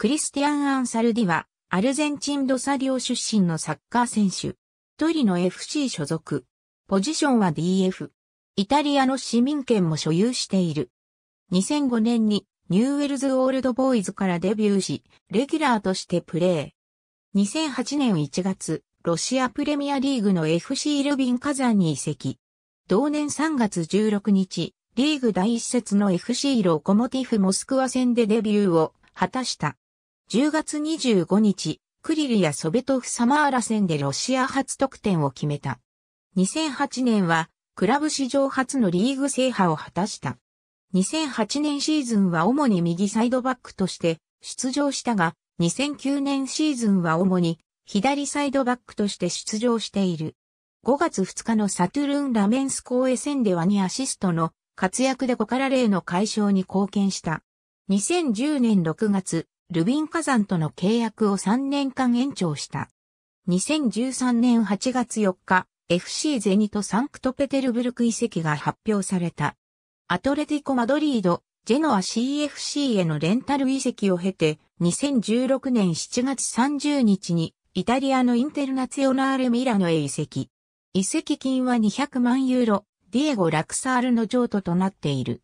クリスティアン・アンサルディは、アルゼンチンドサリオ出身のサッカー選手。トリノ FC 所属。ポジションは DF。イタリアの市民権も所有している。2005年にニューウェルズ・オールドボーイズからデビューし、レギュラーとしてプレー。2008年1月、ロシアプレミアリーグの FC ルビン・カザンに移籍。同年3月16日、リーグ第一節の FC ロコモティフ・モスクワ戦でデビューを果たした。10月25日、クリルやソベトフサマーラ戦でロシア初得点を決めた。2008年は、クラブ史上初のリーグ制覇を果たした。2008年シーズンは主に右サイドバックとして出場したが、2009年シーズンは主に左サイドバックとして出場している。5月2日のサトゥルン・ラメンス公衛戦では2アシストの活躍で5から0の解消に貢献した。2010年6月、ルビン火山との契約を3年間延長した。2013年8月4日、FC ゼニとサンクトペテルブルク遺跡が発表された。アトレティコ・マドリード、ジェノア CFC へのレンタル遺跡を経て、2016年7月30日に、イタリアのインテルナツヨナーレ・ミラノへ移籍。移籍金は200万ユーロ、ディエゴ・ラクサールの譲渡となっている。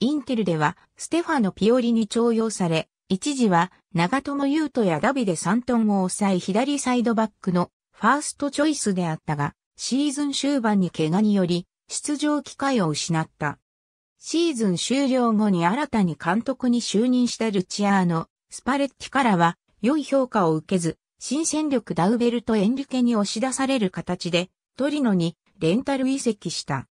インテルでは、ステファノ・ピオリに徴用され、一時は長友優都やダビデ・サントンを抑え左サイドバックのファーストチョイスであったが、シーズン終盤に怪我により出場機会を失った。シーズン終了後に新たに監督に就任したルチアーノ・スパレッティからは良い評価を受けず、新戦力ダウベルト・エンリケに押し出される形で、トリノにレンタル移籍した。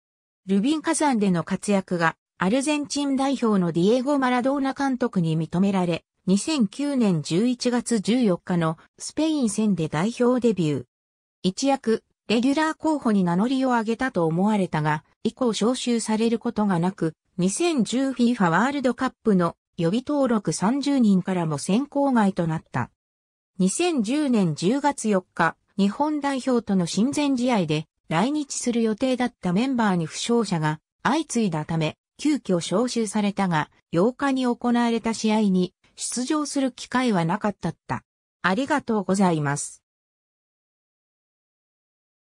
ルビン火山での活躍がアルゼンチン代表のディエゴ・マラドーナ監督に認められ、2009年11月14日のスペイン戦で代表デビュー。一躍、レギュラー候補に名乗りを上げたと思われたが、以降招集されることがなく、2010FIFA ワールドカップの予備登録30人からも選考外となった。2010年10月4日、日本代表との親善試合で来日する予定だったメンバーに負傷者が相次いだため、急遽招集されたが、8日に行われた試合に出場する機会はなかったった。ありがとうございます。